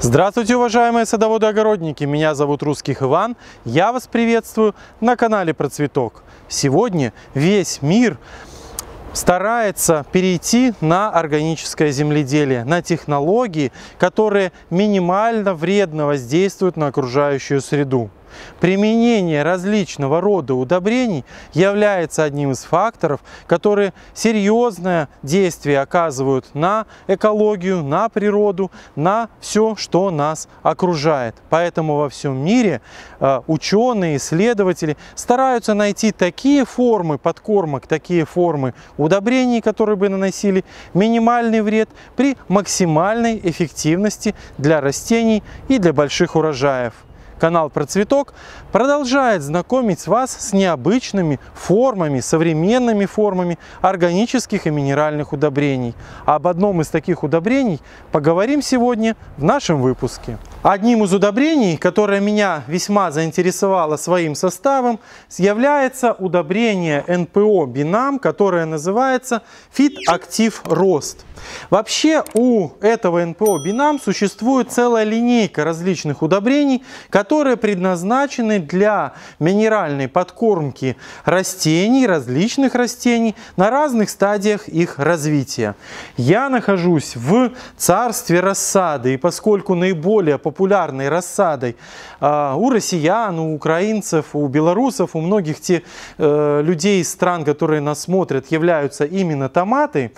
Здравствуйте, уважаемые садоводы-огородники! Меня зовут Русских Иван. Я вас приветствую на канале Процветок. Сегодня весь мир старается перейти на органическое земледелие, на технологии, которые минимально вредно воздействуют на окружающую среду. Применение различного рода удобрений является одним из факторов, которые серьезное действие оказывают на экологию, на природу, на все, что нас окружает. Поэтому во всем мире э, ученые, исследователи стараются найти такие формы подкормок, такие формы удобрений, которые бы наносили минимальный вред при максимальной эффективности для растений и для больших урожаев канал про цветок продолжает знакомить вас с необычными формами, современными формами органических и минеральных удобрений. об одном из таких удобрений поговорим сегодня в нашем выпуске. Одним из удобрений, которое меня весьма заинтересовало своим составом, является удобрение НПО Бинам, которое называется Фитактив Рост. Вообще у этого НПО Бинам существует целая линейка различных удобрений, которые предназначены для минеральной подкормки растений, различных растений на разных стадиях их развития. Я нахожусь в царстве рассады, и поскольку наиболее популярной рассадой э, у россиян, у украинцев, у белорусов, у многих те э, людей из стран, которые нас смотрят, являются именно томаты,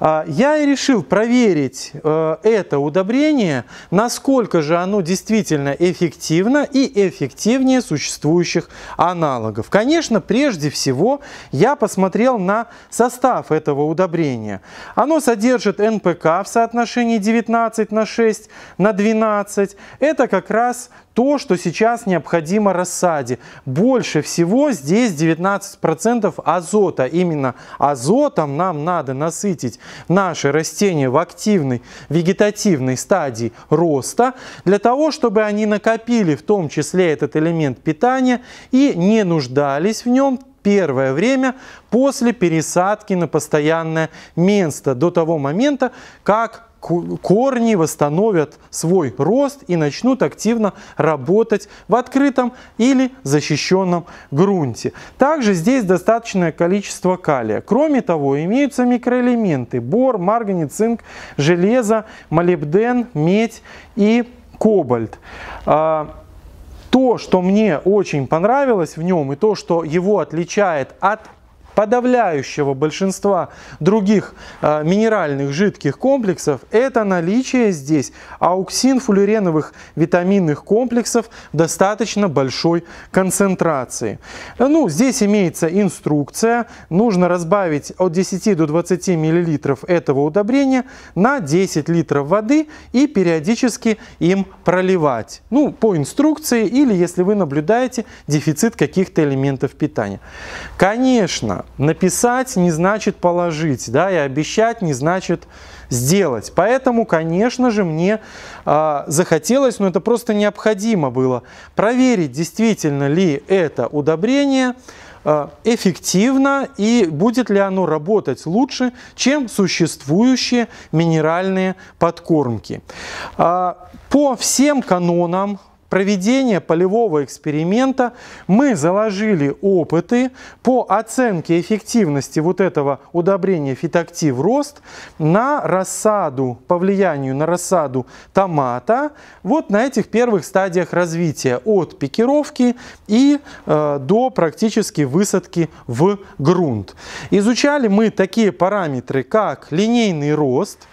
а, я и решил проверить э, это удобрение, насколько же оно действительно эффективно и эффективнее существующих аналогов. Конечно, прежде всего я посмотрел на состав этого удобрения. Оно содержит НПК в соотношении 19 на 6 на 12. Это как раз то, что сейчас необходимо рассаде. Больше всего здесь 19% азота. Именно азотом нам надо насытить наши растения в активной вегетативной стадии роста, для того, чтобы они накопили в том числе этот элемент питания и не нуждались в нем первое время после пересадки на постоянное место, до того момента, как корни восстановят свой рост и начнут активно работать в открытом или защищенном грунте. Также здесь достаточное количество калия. Кроме того, имеются микроэлементы бор, марганец, цинк, железо, молибден, медь и кобальт. А, то, что мне очень понравилось в нем и то, что его отличает от подавляющего большинства других э, минеральных жидких комплексов, это наличие здесь ауксин-фуллереновых витаминных комплексов достаточно большой концентрации. Ну, здесь имеется инструкция, нужно разбавить от 10 до 20 мл этого удобрения на 10 литров воды и периодически им проливать. Ну, по инструкции или если вы наблюдаете дефицит каких-то элементов питания. Конечно, Написать не значит положить, да, и обещать не значит сделать. Поэтому, конечно же, мне э, захотелось, но это просто необходимо было, проверить, действительно ли это удобрение э, эффективно и будет ли оно работать лучше, чем существующие минеральные подкормки. Э, по всем канонам проведения полевого эксперимента мы заложили опыты по оценке эффективности вот этого удобрения фитоктив рост на рассаду, по влиянию на рассаду томата вот на этих первых стадиях развития от пикировки и э, до практически высадки в грунт. Изучали мы такие параметры, как линейный рост,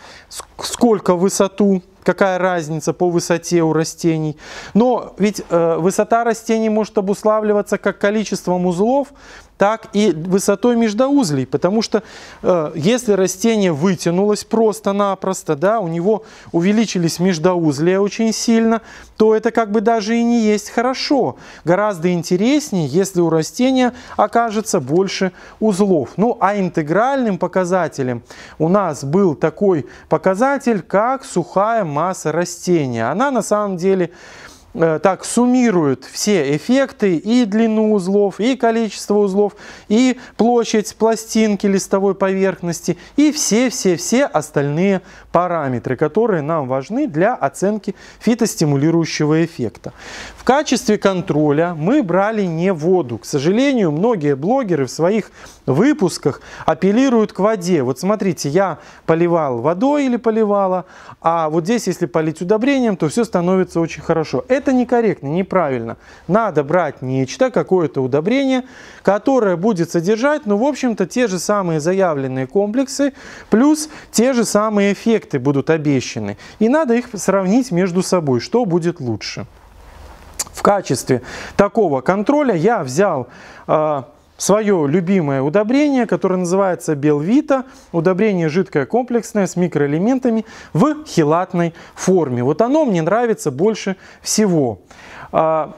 сколько высоту, какая разница по высоте у растений. Но ведь э, высота растений может обуславливаться как количеством узлов, так и высотой междоузлей, потому что э, если растение вытянулось просто-напросто, да, у него увеличились междоузлия очень сильно, то это как бы даже и не есть хорошо. Гораздо интереснее, если у растения окажется больше узлов. Ну, а интегральным показателем у нас был такой показатель, как сухая масса растения. Она на самом деле Э, так суммируют все эффекты и длину узлов, и количество узлов, и площадь пластинки листовой поверхности, и все-все-все остальные параметры, которые нам важны для оценки фитостимулирующего эффекта. В качестве контроля мы брали не воду. К сожалению, многие блогеры в своих выпусках апеллируют к воде. Вот смотрите, я поливал водой или поливала, а вот здесь, если полить удобрением, то все становится очень хорошо. Это это некорректно, неправильно. Надо брать нечто, какое-то удобрение, которое будет содержать, ну, в общем-то, те же самые заявленные комплексы, плюс те же самые эффекты будут обещаны. И надо их сравнить между собой, что будет лучше. В качестве такого контроля я взял э, свое любимое удобрение, которое называется Белвита, удобрение жидкое комплексное с микроэлементами в хилатной форме. Вот оно мне нравится больше всего. А,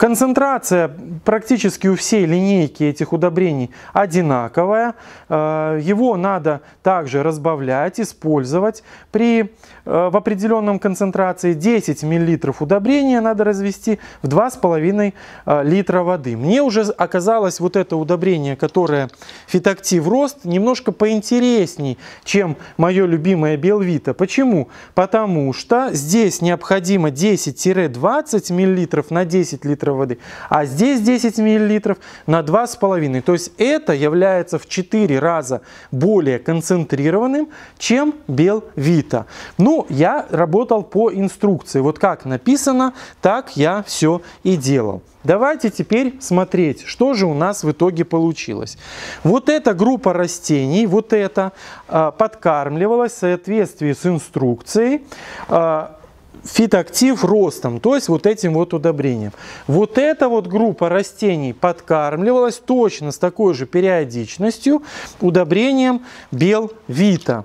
Концентрация практически у всей линейки этих удобрений одинаковая. Э, его надо также разбавлять, использовать. При, э, в определенном концентрации 10 мл удобрения надо развести в 2,5 э, литра воды. Мне уже оказалось вот это удобрение, которое фитоктив рост, немножко поинтересней, чем мое любимое белвита. Почему? Потому что здесь необходимо 10-20 мл на 10 литров воды, а здесь 10 мл на 2,5. То есть это является в 4 раза более концентрированным, чем белвита. Ну, я работал по инструкции. Вот как написано, так я все и делал. Давайте теперь смотреть, что же у нас в итоге получилось. Вот эта группа растений, вот это, а, подкармливалась в соответствии с инструкцией а, фитоактив ростом, то есть вот этим вот удобрением. Вот эта вот группа растений подкармливалась точно с такой же периодичностью удобрением Белвита.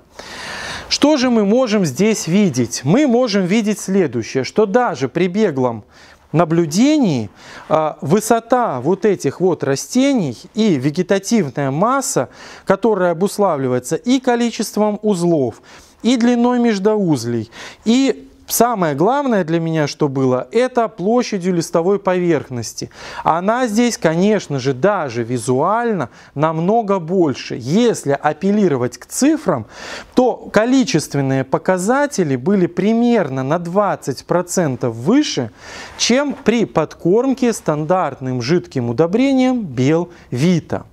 Что же мы можем здесь видеть? Мы можем видеть следующее, что даже при беглом наблюдении а, высота вот этих вот растений и вегетативная масса, которая обуславливается и количеством узлов, и длиной междоузлей, и Самое главное для меня, что было, это площадью листовой поверхности. Она здесь, конечно же, даже визуально намного больше. Если апеллировать к цифрам, то количественные показатели были примерно на 20% выше, чем при подкормке стандартным жидким удобрением Белвита.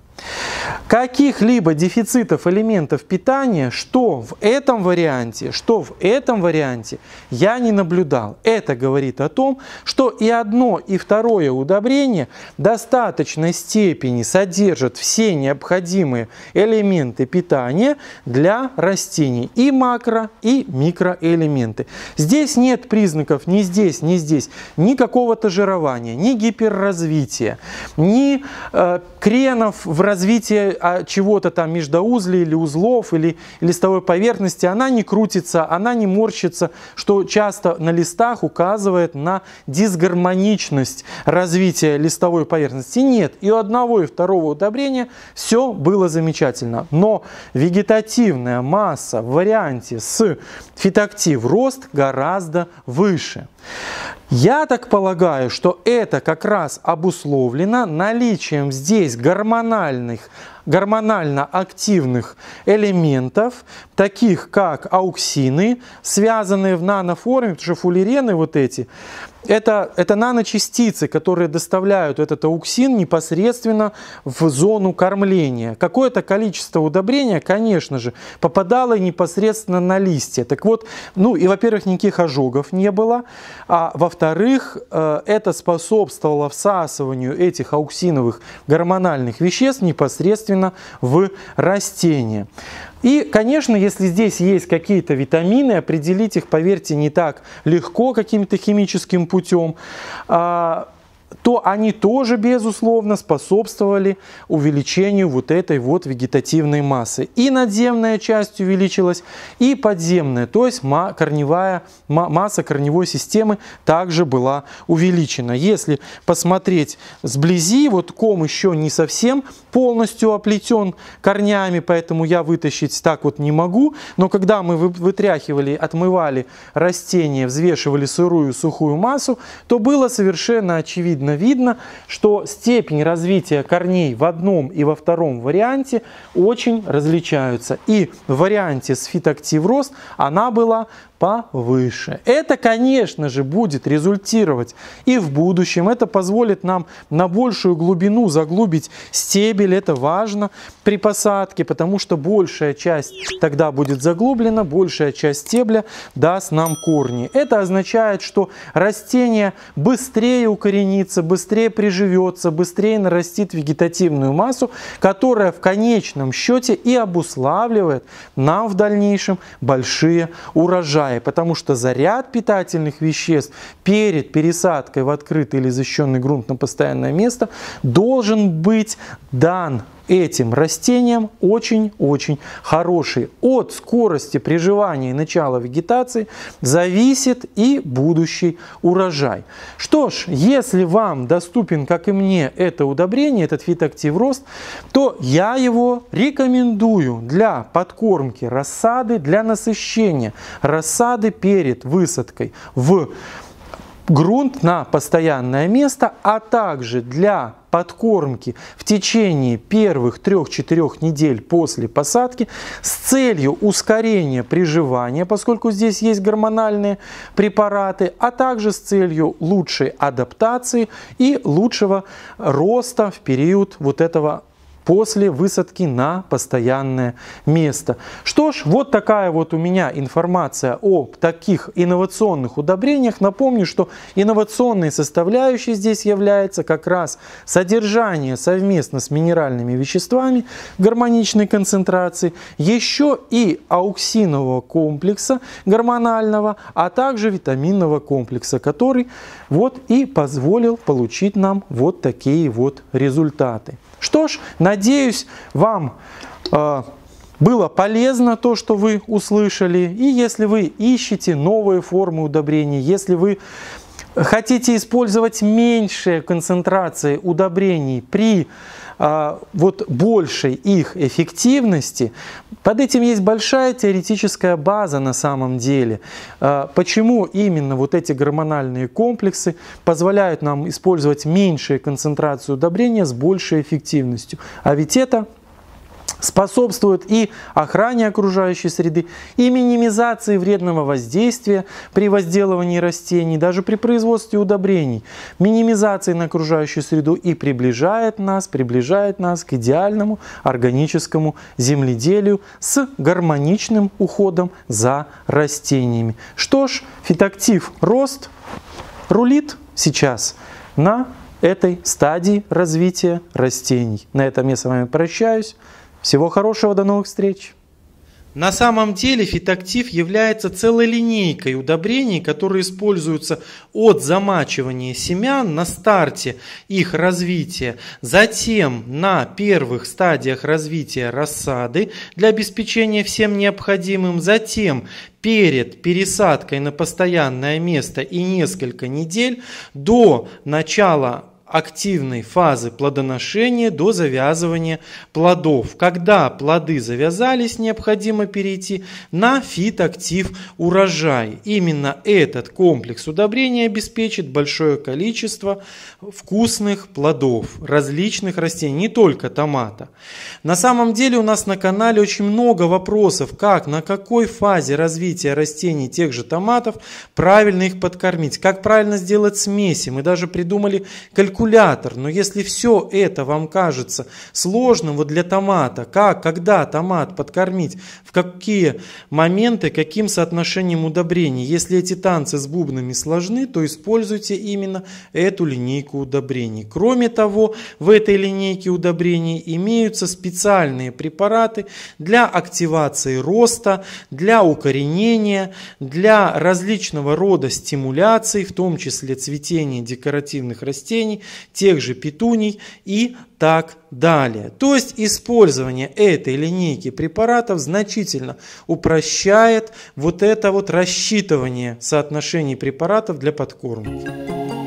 Каких-либо дефицитов элементов питания, что в этом варианте, что в этом варианте, я не наблюдал. Это говорит о том, что и одно, и второе удобрение в достаточной степени содержат все необходимые элементы питания для растений. И макро, и микроэлементы. Здесь нет признаков ни здесь, ни здесь ни какого-то жирования, ни гиперразвития, ни э, кренов в развитии развитие а, чего-то там междоузлей или узлов, или листовой поверхности, она не крутится, она не морщится, что часто на листах указывает на дисгармоничность развития листовой поверхности. Нет, и у одного, и второго удобрения все было замечательно. Но вегетативная масса в варианте с фитоактив рост гораздо выше. Я так полагаю, что это как раз обусловлено наличием здесь гормональных гормонально активных элементов, таких как ауксины, связанные в наноформе, потому что фуллерены вот эти, это, это наночастицы, которые доставляют этот ауксин непосредственно в зону кормления. Какое-то количество удобрения, конечно же, попадало непосредственно на листья. Так вот, ну и, во-первых, никаких ожогов не было, а во-вторых, э, это способствовало всасыванию этих ауксиновых гормональных веществ непосредственно непосредственно в растение. И, конечно, если здесь есть какие-то витамины, определить их, поверьте, не так легко каким-то химическим путем. А, то они тоже, безусловно, способствовали увеличению вот этой вот вегетативной массы. И надземная часть увеличилась, и подземная, то есть корневая, масса корневой системы также была увеличена. Если посмотреть сблизи, вот ком еще не совсем полностью оплетен корнями, поэтому я вытащить так вот не могу, но когда мы вытряхивали, отмывали растения, взвешивали сырую сухую массу, то было совершенно очевидно, видно, видно, что степень развития корней в одном и во втором варианте очень различаются. И в варианте с фитоктив рост она была повыше. Это, конечно же, будет результировать и в будущем. Это позволит нам на большую глубину заглубить стебель. Это важно при посадке, потому что большая часть тогда будет заглублена, большая часть стебля даст нам корни. Это означает, что растение быстрее укоренится, быстрее приживется, быстрее нарастит вегетативную массу, которая в конечном счете и обуславливает нам в дальнейшем большие урожаи чая, потому что заряд питательных веществ перед пересадкой в открытый или защищенный грунт на постоянное место должен быть дан этим растениям очень-очень хорошие. От скорости приживания и начала вегетации зависит и будущий урожай. Что ж, если вам доступен, как и мне, это удобрение, этот фитоактив рост, то я его рекомендую для подкормки рассады, для насыщения рассады перед высадкой в грунт на постоянное место, а также для подкормки в течение первых 3-4 недель после посадки с целью ускорения приживания, поскольку здесь есть гормональные препараты, а также с целью лучшей адаптации и лучшего роста в период вот этого после высадки на постоянное место. Что ж, вот такая вот у меня информация о таких инновационных удобрениях. Напомню, что инновационной составляющей здесь является как раз содержание совместно с минеральными веществами гармоничной концентрации, еще и ауксинового комплекса гормонального, а также витаминного комплекса, который вот и позволил получить нам вот такие вот результаты. Что ж, надеюсь, вам э, было полезно то, что вы услышали. И если вы ищете новые формы удобрений, если вы хотите использовать меньшие концентрации удобрений при а, вот большей их эффективности, под этим есть большая теоретическая база на самом деле. А, почему именно вот эти гормональные комплексы позволяют нам использовать меньшую концентрацию удобрения с большей эффективностью? А ведь это способствует и охране окружающей среды, и минимизации вредного воздействия при возделывании растений, даже при производстве удобрений, минимизации на окружающую среду и приближает нас, приближает нас к идеальному органическому земледелию с гармоничным уходом за растениями. Что ж, фитоктив рост рулит сейчас на этой стадии развития растений. На этом я с вами прощаюсь. Всего хорошего, до новых встреч! На самом деле фитоактив является целой линейкой удобрений, которые используются от замачивания семян на старте их развития, затем на первых стадиях развития рассады для обеспечения всем необходимым, затем перед пересадкой на постоянное место и несколько недель до начала активной фазы плодоношения до завязывания плодов. Когда плоды завязались, необходимо перейти на фитоактив урожай. Именно этот комплекс удобрений обеспечит большое количество вкусных плодов различных растений, не только томата. На самом деле у нас на канале очень много вопросов, как, на какой фазе развития растений тех же томатов правильно их подкормить, как правильно сделать смеси. Мы даже придумали калькуляцию калькулятор. Но если все это вам кажется сложным вот для томата, как, когда томат подкормить, в какие моменты, каким соотношением удобрений, если эти танцы с бубнами сложны, то используйте именно эту линейку удобрений. Кроме того, в этой линейке удобрений имеются специальные препараты для активации роста, для укоренения, для различного рода стимуляций, в том числе цветения декоративных растений, тех же петуний и так далее. То есть использование этой линейки препаратов значительно упрощает вот это вот рассчитывание соотношений препаратов для подкормки.